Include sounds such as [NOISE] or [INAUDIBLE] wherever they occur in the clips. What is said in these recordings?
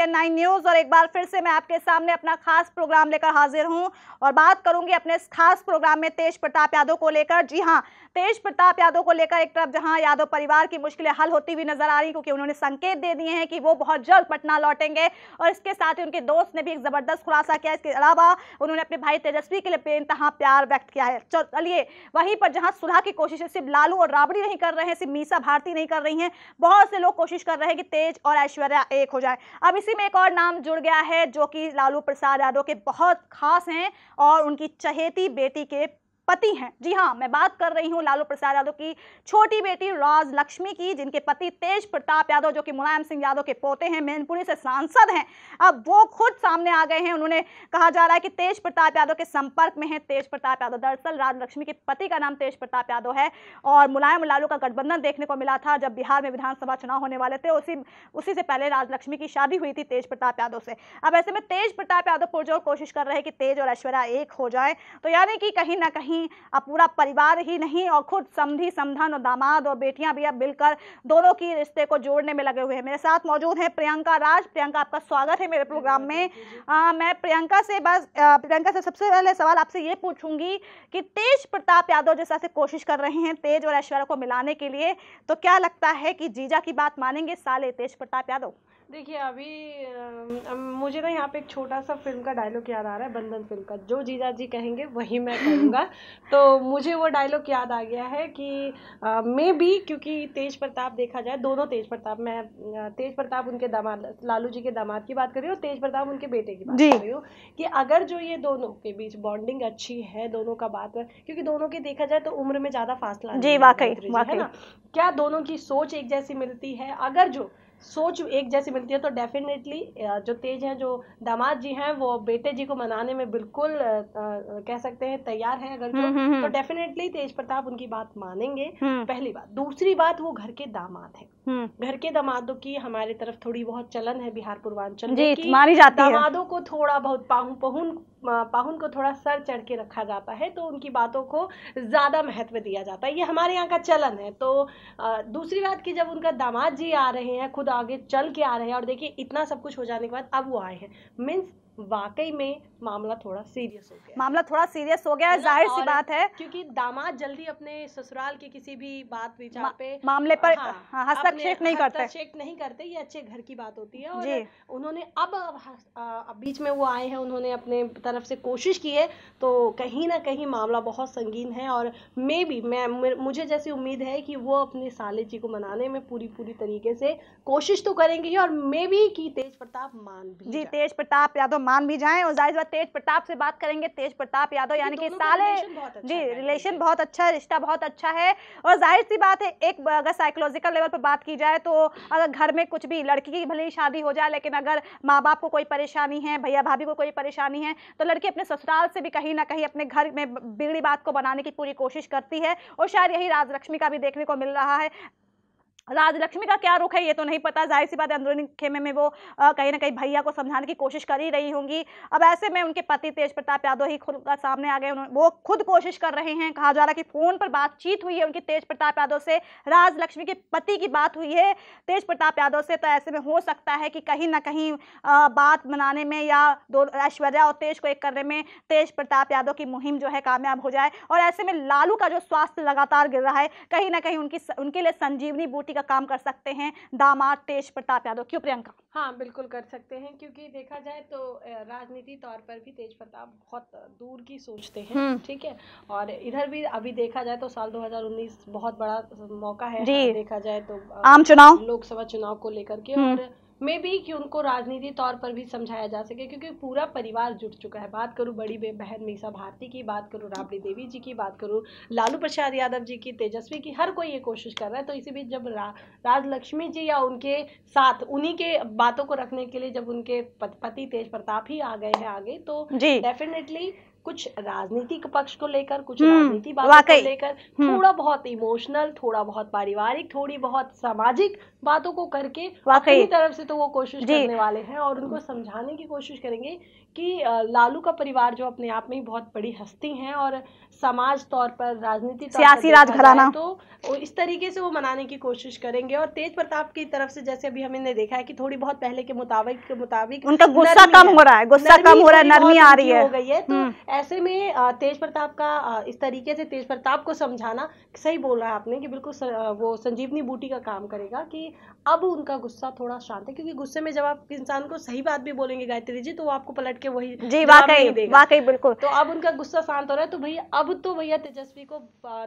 N nine news और एक बार फिर से मैं आपके सामने अपना खास प्रोग्राम लेकर हाजिर हूं और बात करूंगी अपने इस खास प्रोग्राम में तेज प्रताप यादव को लेकर जी हां तेज प्रताप यादव को लेकर एक तरफ जहां यादव परिवार की मुश्किलें हल होती हुई नजर आ रही क्योंकि उन्होंने संकेत दे दिए हैं कि वो बहुत जल्द पटना लौटेंगे और इसके साथ ही उनके दोस्त ने भी एक ज़बरदस्त खुलासा किया इसके अलावा उन्होंने अपने भाई तेजस्वी के लिए बेनतहा प्यार व्यक्त किया है चलिए वहीं पर जहाँ सुलह की कोशिश सिर्फ लालू और राबड़ी नहीं कर रहे हैं सिर्फ मीसा भारती नहीं कर रही है बहुत से लोग कोशिश कर रहे हैं कि तेज और ऐश्वर्या एक हो जाए अब इसी इसी में एक और नाम जुड़ गया है जो कि लालू प्रसाद यादव के बहुत खास हैं और उनकी चहेती बेटी के पति हैं जी हाँ मैं बात कर रही हूँ लालू प्रसाद यादव की छोटी बेटी राज लक्ष्मी की जिनके पति तेज प्रताप यादव जो कि मुलायम सिंह यादव के पोते हैं मैनपुरी से सांसद हैं अब वो खुद सामने आ गए हैं उन्होंने कहा जा रहा है कि तेज प्रताप यादव के संपर्क में है तेज प्रताप यादव दरअसल राज लक्ष्मी के पति का नाम तेज प्रताप यादव है और मुलायम लालू का गठबंधन देखने को मिला था जब बिहार में विधानसभा चुनाव होने वाले थे उसी उसी से पहले राज लक्ष्मी की शादी हुई थी तेज प्रताप यादव से अब ऐसे में तेज प्रताप यादव पुरजोर कोशिश कर रहे हैं कि तेज और ऐश्वर्या एक हो जाए तो यानी कि कहीं ना कहीं नहीं अब पूरा परिवार ही नहीं और खुद समधी समधन और दामाद और बेटियां भी अब मिलकर दोनों की रिश्ते को जोड़ने में लगे हुए हैं मेरे साथ मौजूद हैं प्रियंका राज प्रियंका आपका स्वागत है मेरे प्रोग्राम में आ, मैं प्रियंका से बस प्रियंका से सबसे पहले सवाल आपसे ये पूछूंगी कि तेज प्रताप यादव जैसा से कोशिश कर रहे हैं तेज और ऐश्वर्या को मिलाने के लिए तो क्या लगता है कि जीजा की बात मानेंगे साले तेज प्रताप यादव देखिए अभी मुझे ना यहाँ पे एक छोटा सा फिल्म का डायलॉग याद आ रहा है बंधन फिल्म का जो जीजा जी कहेंगे वही मैं [LAUGHS] कहूँगा तो मुझे वो डायलॉग याद आ गया है कि मे भी क्योंकि तेज प्रताप देखा जाए दोनों तेज प्रताप मैं तेज प्रताप उनके दामाद लालू जी के दामाद की बात कर रही हूँ तेज प्रताप उनके बेटे की बात कर रही हूँ कि अगर जो ये दोनों के बीच बॉन्डिंग अच्छी है दोनों का बात क्योंकि दोनों की देखा जाए तो उम्र में ज़्यादा फासला जी वाकई वाकई ना क्या दोनों की सोच एक जैसी मिलती है अगर जो सोच एक जैसी मिलती है तो डेफिनेटली जो तेज हैं जो दामाद जी हैं वो बेटे जी को मनाने में बिल्कुल कह सकते हैं तैयार हैं अगर जो हम्म, हम्म, हम्म। तो डेफिनेटली तेज प्रताप उनकी बात मानेंगे पहली बात दूसरी बात वो घर के दामाद हैं घर के दामादों की हमारे तरफ थोड़ी बहुत चलन है बिहार पूर्वांचल में मानी जाती दामादों को थोड़ा बहुत पाहुन पहुन पाहुन को थोड़ा सर चढ़ के रखा जाता है तो उनकी बातों को ज़्यादा महत्व दिया जाता है ये हमारे यहाँ का चलन है तो दूसरी बात कि जब उनका दामाद जी आ रहे हैं खुद आगे चल के आ रहे हैं और देखिए इतना सब कुछ हो जाने के बाद अब वो आए हैं मीन्स वाकई में मामला थोड़ा सीरियस हो गया मामला थोड़ा सीरियस हो गया जाहिर सी बात है क्योंकि दामाद जल्दी अपने ससुराल के किसी भी बात विचार मा, पे मामले पर हाँ, हाँ, हस्तक्षेप नहीं करते हस्तक्षेप नहीं करते ये अच्छे घर की बात होती है और उन्होंने अब बीच में वो आए हैं उन्होंने अपने तरफ से कोशिश की है तो कहीं ना कहीं मामला बहुत संगीन है और मे भी मैं मुझे जैसी उम्मीद है कि वो अपने साले जी को मनाने में पूरी पूरी तरीके से कोशिश तो करेंगे और मे भी की तेज प्रताप मान भी जी तेज प्रताप यादव मान भी जाएं और जाहिर बात तेज प्रताप से बात करेंगे तेज प्रताप यादव यानी कि साले अच्छा जी रिलेशन बहुत अच्छा है रिश्ता बहुत अच्छा है और जाहिर सी बात है एक अगर साइकोलॉजिकल लेवल पर बात की जाए तो अगर घर में कुछ भी लड़की की भले ही शादी हो जाए लेकिन अगर माँ बाप को कोई परेशानी है भैया भाभी को कोई परेशानी है तो लड़की अपने ससुराल से भी कहीं ना कहीं अपने घर में बिगड़ी बात को बनाने की पूरी कोशिश करती है और शायद यही राजलक्ष्मी का भी देखने को मिल रहा है राजलक्ष्मी का क्या रुख है ये तो नहीं पता जाहिर सी बात अंदरूनी खेमे में वो कहीं ना कहीं भैया को समझाने की कोशिश कर ही रही होंगी अब ऐसे में उनके पति तेज प्रताप यादव ही खुद सामने आ गए वो खुद कोशिश कर रहे हैं कहा जा रहा है कि फ़ोन पर बातचीत हुई है उनकी तेज प्रताप यादव से राजलक्ष्मी के पति की बात हुई है तेज प्रताप यादव से तो ऐसे में हो सकता है कि कहीं ना कहीं बात बनाने में या दो ऐश्वर्या और तेज को एक करने में तेज प्रताप यादव की मुहिम जो है कामयाब हो जाए और ऐसे में लालू का जो स्वास्थ्य लगातार गिर रहा है कहीं ना कहीं उनकी उनके लिए संजीवनी बूटी का का काम कर सकते हैं दामाद तेज प्रताप यादव क्यों प्रियंका हाँ बिल्कुल कर सकते हैं क्योंकि देखा जाए तो राजनीति तौर पर भी तेज प्रताप बहुत दूर की सोचते हैं हम्म। ठीक है और इधर भी अभी देखा जाए तो साल 2019 बहुत बड़ा मौका है देखा जाए तो आम चुनाव लोकसभा चुनाव को लेकर के हम्म। और में भी कि उनको राजनीति तौर पर भी समझाया जा सके क्योंकि पूरा परिवार जुट चुका है बात करूँ बड़ी बहन मीसा भारती की बात करूँ राबड़ी देवी जी की बात करूँ लालू प्रसाद यादव जी की तेजस्वी की हर कोई ये कोशिश कर रहा है तो इसी बीच जब रा, राजलक्ष्मी जी या उनके साथ उन्हीं के बातों को रखने के लिए जब उनके पति तेज प्रताप ही आ गए हैं आगे तो डेफिनेटली कुछ राजनीतिक पक्ष को लेकर कुछ हम्म, राजनीति बातों को लेकर हम्म। थोड़ा बहुत इमोशनल थोड़ा बहुत पारिवारिक थोड़ी बहुत सामाजिक बातों को करके अपनी तरफ से तो वो कोशिश करने वाले हैं और उनको समझाने की कोशिश करेंगे कि लालू का परिवार जो अपने आप में ही बहुत बड़ी हस्ती हैं और समाज तौर पर राजनीति सियासी राजघराना तो इस तरीके से वो मनाने की कोशिश करेंगे और तेज प्रताप की तरफ से जैसे अभी हमने देखा है कि थोड़ी बहुत पहले के मुताबिक के मुताबिक उनका गुस्सा कम हो रहा है गुस्सा कम हो रहा है नरमी आ रही है हो गई है तो हम्म। ऐसे में तेज प्रताप का इस तरीके से तेज प्रताप को समझाना सही बोल रहा है आपने की बिल्कुल वो संजीवनी बूटी का काम करेगा की अब उनका गुस्सा थोड़ा शांत है क्योंकि गुस्से में जब आप इंसान को सही बात भी बोलेंगे गायत्री जी तो वो आपको पलट के वही जी वाकई वाकई बिल्कुल तो अब उनका गुस्सा शांत हो रहा है तो भैया अब तो भैया तेजस्वी को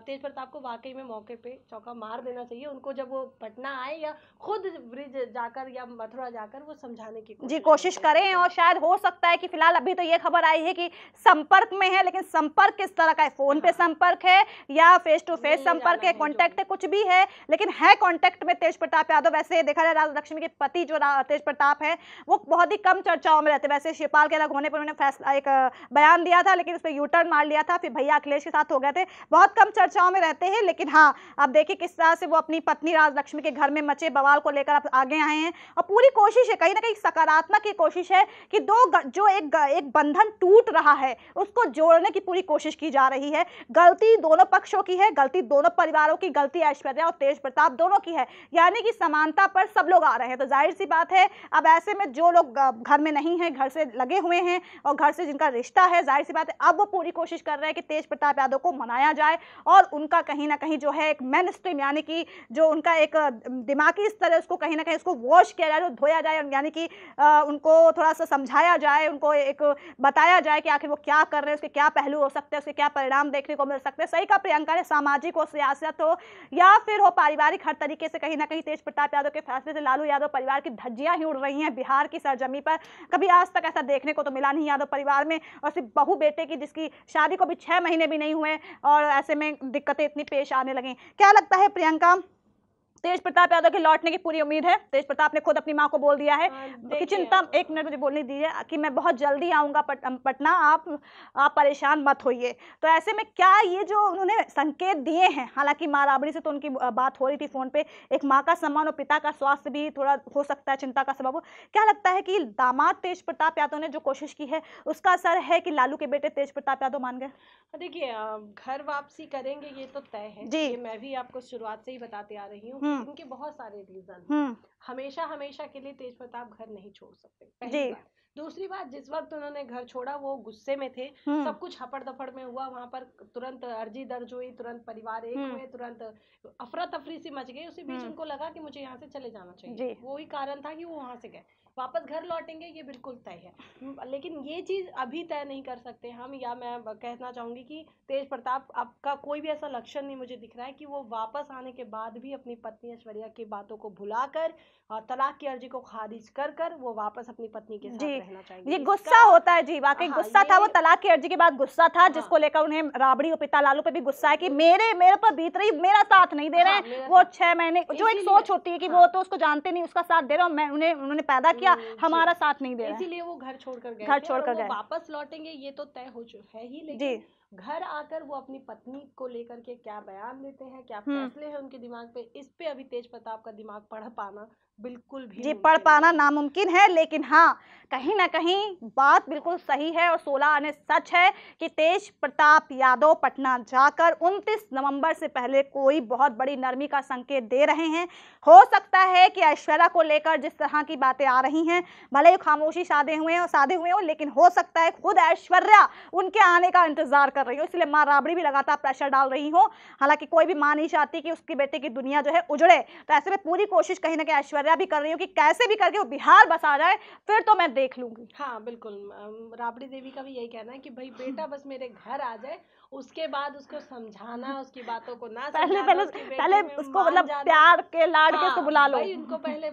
तेज प्रताप को वाकई में मौके पे चौका मार देना चाहिए उनको जब वो पटना आए या खुद ब्रिज जाकर या मथुरा जाकर वो समझाने की जी कोशिश करें और शायद हो सकता है कि फिलहाल अभी तो ये खबर आई है कि संपर्क में है लेकिन संपर्क किस तरह का है फोन पे हाँ। संपर्क है या फेस टू फेस संपर्क है कॉन्टेक्ट है कुछ भी है लेकिन है कॉन्टेक्ट में तेज प्रताप यादव वैसे देखा जाए राज लक्ष्मी के पति जो तेज प्रताप है वो बहुत ही कम चर्चाओं में रहते वैसे शिवपाल के अलग होने पर उन्होंने फैसला एक बयान दिया था लेकिन उस पर यूटर्न मार लिया था फिर भैया अखिलेश के साथ हो गए थे बहुत कम चर्चाओं में रहते हैं लेकिन हाँ अब देखिए किस तरह से वो अपनी पत्नी राज लक्ष्मी के घर में मचे बवाल को लेकर अब आगे आए हैं और पूरी कोशिश है कहीं ना कहीं सकारात्मक ये कोशिश है कि दो जो एक एक बंधन टूट रहा है उसको जोड़ने की पूरी कोशिश की जा रही है गलती दोनों पक्षों की है गलती दोनों परिवारों की गलती ऐश्वर्या और तेज प्रताप दोनों की है यानी कि समानता पर सब लोग आ रहे हैं तो जाहिर सी बात है अब ऐसे में जो लोग घर में नहीं हैं घर से लगे हुए हैं और घर से जिनका रिश्ता है जाहिर सी बात है अब वो पूरी कोशिश कर रहे हैं कि तेज प्रताप यादव को मनाया जाए और उनका कहीं ना कहीं जो है एक मेन स्ट्रीम यानी कि जो उनका एक दिमागी स्तर है उसको कहीं ना कहीं उसको वॉश किया जाए धोया जाए यानी कि उनको थोड़ा सा समझाया जाए उनको एक बताया जाए कि आखिर वो क्या कर रहे हैं उसके क्या पहलू हो सकते हैं उसके क्या परिणाम देखने को मिल सकते हैं सही का प्रियंका ने सामाजिक हो सियासत हो या फिर हो पारिवारिक हर तरीके से कहीं ना कहीं तेज प्रताप यादव के फैसले से लालू यादव परिवार की धज्जियां ही उड़ रही हैं बिहार की सरजमी पर कभी आज तक ऐसा देखने को तो मिला नहीं यादव परिवार में और सिर्फ बहू बेटे की जिसकी शादी को भी छह महीने भी नहीं हुए और ऐसे में दिक्कतें इतनी पेश आने लगी क्या लगता है प्रियंका तेज प्रताप यादव के लौटने की पूरी उम्मीद है तेज प्रताप ने खुद अपनी माँ को बोल दिया है हाँ, तो कि चिंता एक मिनट मुझे बोलने दीजिए कि मैं बहुत जल्दी आऊंगा पटना आप आप परेशान मत होइए तो ऐसे में क्या ये जो उन्होंने संकेत दिए हैं हालांकि माँ राबड़ी से तो उनकी बात हो रही थी फ़ोन पे एक माँ का सम्मान और पिता का स्वास्थ्य भी थोड़ा हो सकता है चिंता का सबब क्या लगता है कि दामाद तेज प्रताप यादव ने जो कोशिश की है उसका असर है कि लालू के बेटे तेज प्रताप यादव मान गए हाँ, देखिए घर वापसी करेंगे ये तो तय है जी मैं भी आपको शुरुआत से ही बताते आ रही हूँ हम्म। उनके बहुत सारे रीजन हैं हम्म। हमेशा हमेशा के लिए तेज प्रताप घर नहीं छोड़ सकते पहली दूसरी बात जिस वक्त उन्होंने घर छोड़ा वो गुस्से में थे हम्म। सब कुछ हपड़ दफड़ में हुआ वहां पर तुरंत अर्जी दर्ज हुई तुरंत परिवार एक हम्म। हुए तुरंत अफरा तफरी सी मच गई उसी बीच हम्म। उनको लगा कि मुझे यहाँ से चले जाना चाहिए वो ही कारण था कि वो वहां से गए वापस घर लौटेंगे ये बिल्कुल तय है लेकिन ये चीज़ अभी तय नहीं कर सकते हम या मैं कहना चाहूंगी कि तेज प्रताप आपका कोई भी ऐसा लक्षण नहीं मुझे दिख रहा है कि वो वापस आने के बाद भी अपनी पत्नी ऐश्वर्या की बातों को भुलाकर और तलाक की अर्जी को खारिज कर कर वो वापस अपनी पत्नी के साथ रहना चाहिए ये गुस्सा होता है जी वाकई हाँ, गुस्सा था वो तलाक की अर्जी के बाद गुस्सा था हाँ। जिसको लेकर उन्हें राबड़ी और पिता लालू पे भी गुस्सा है कि मेरे मेरे पर बीत रही मेरा साथ नहीं दे रहे हैं हाँ, वो छह महीने जो एक सोच होती है कि वो तो उसको जानते नहीं उसका साथ दे रहा हूँ मैं उन्हें उन्होंने पैदा किया हम्म, हमारा साथ नहीं दे रहा इसीलिए वो घर छोड़कर घर छोड़कर गए वापस लौटेंगे ये तो तय हो चुका है ही जी घर आकर वो अपनी पत्नी को लेकर के क्या बयान देते हैं क्या हम्म। फैसले हैं उनके दिमाग पे इस पे अभी तेज प्रताप का दिमाग पढ़ पाना बिल्कुल भी जी पढ़ पाना नामुमकिन है लेकिन हाँ कहीं ना कहीं बात बिल्कुल सही है और सोलह आने सच है कि तेज प्रताप यादव पटना जाकर 29 नवंबर से पहले कोई बहुत बड़ी नरमी का संकेत दे रहे हैं हो सकता है कि ऐश्वर्या को लेकर जिस तरह की बातें आ रही हैं भले ही खामोशी साधे हुए और साधे हुए हो लेकिन हो सकता है खुद ऐश्वर्या उनके आने का इंतजार कर रही हो इसलिए माँ राबड़ी भी लगातार प्रेशर डाल रही हो हालांकि कोई भी माँ नहीं चाहती कि उसके बेटे की दुनिया जो है उजड़े तो ऐसे में पूरी कोशिश कहीं ना कहीं ऐश्वर्या मुहैया भी कर रही हूँ कि कैसे भी करके वो बिहार बसा जाए फिर तो मैं देख लूंगी हाँ बिल्कुल राबड़ी देवी का भी यही कहना है कि भाई बेटा बस मेरे घर आ जाए उसके बाद उसको समझाना उसकी बातों को ना पहले पहले पहले उसको मतलब प्यार के लाड हाँ, के बुला लो उनको पहले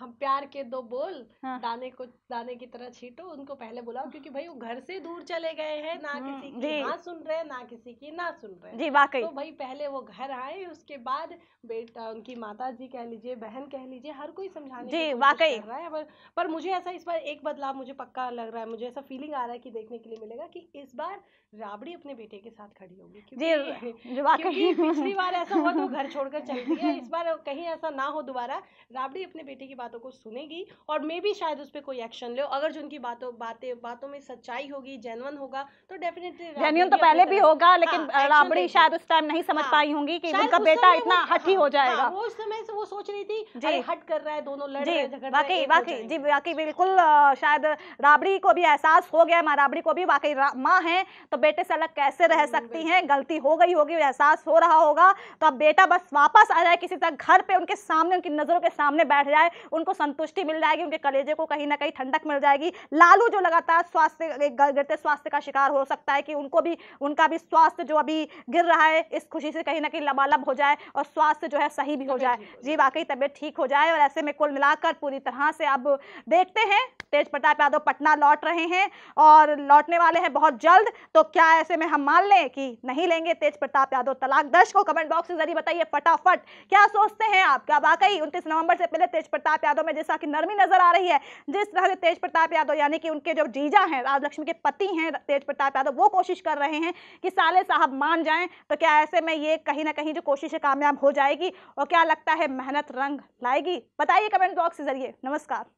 हम प्यार के दो बोल हाँ। दाने को दाने की तरह छीटो उनको पहले बुलाओ क्योंकि भाई वो घर से दूर चले गए हैं ना हम्म, किसी की ना सुन रहे ना किसी की ना सुन रहे जी वाकई तो भाई पहले वो घर आए उसके बाद बेटा उनकी माता जी कह लीजिए बहन कह लीजिए हर कोई समझाने जी वाकई रहा है पर, पर मुझे ऐसा इस बार एक बदलाव मुझे पक्का लग रहा है मुझे ऐसा फीलिंग आ रहा है की देखने के लिए मिलेगा की इस बार राबड़ी अपने बेटे के साथ खड़ी होगी जी पिछली बार ऐसा हुआ तो घर छोड़कर चल गई [LAUGHS] है इस बार कहीं ऐसा ना हो दोबारा राबड़ी अपने बेटे के उनकी बातों को सुनेगी और मे भी शायद उस पर कोई एक्शन ले अगर जो उनकी बातों बातें बातों में सच्चाई होगी जेनवन होगा तो डेफिनेटली जेन्यून तो पहले भी होगा लेकिन हाँ, राबड़ी शायद उस टाइम नहीं समझ हाँ। पाई होंगी कि उनका बेटा इतना हट हाँ, ही हो जाएगा वो उस समय से वो सोच रही थी अरे हट कर रहा है दोनों लड़ रहे हैं वाकई वाकई जी वाकई बिल्कुल शायद राबड़ी को भी एहसास हो गया माँ राबड़ी को भी वाकई माँ है तो बेटे से अलग कैसे रह हम्म, सकती हैं गलती हो गई होगी एहसास हो रहा होगा तो अब बेटा बस वापस आ जाए किसी तरह घर पे उनके सामने उनकी नज़रों के सामने बैठ जाए उनको संतुष्टि मिल जाएगी उनके कलेजे को कहीं ना कहीं ठंडक मिल जाएगी लालू जो लगातार स्वास्थ्य गिरते स्वास्थ्य का शिकार हो सकता है कि उनको भी उनका भी स्वास्थ्य जो अभी गिर रहा है इस खुशी से कहीं ना कहीं लबालब हो जाए और स्वास्थ्य जो है सही भी हो जाए जी वाकई तबीयत ठीक हो जाए और ऐसे में कुल मिलाकर पूरी तरह से अब देखते हैं तेज प्रताप यादव पटना लौट रहे हैं और लौटने वाले हैं बहुत जल्द तो क्या ऐसे में हम मान लें कि नहीं लेंगे तेज प्रताप यादव तलाक दर्श को कमेंट बॉक्स के जरिए बताइए फटाफट क्या सोचते हैं आप क्या वाकई उनतीस नवंबर से पहले तेज प्रताप प्रताप यादव में जैसा कि नरमी नजर आ रही है जिस तरह से तेज प्रताप यादव यानी कि उनके जो जीजा हैं राजलक्ष्मी के पति हैं तेज प्रताप यादव वो कोशिश कर रहे हैं कि साले साहब मान जाए तो क्या ऐसे में ये कहीं ना कहीं जो कोशिश कामयाब हो जाएगी और क्या लगता है मेहनत रंग लाएगी बताइए कमेंट बॉक्स के जरिए नमस्कार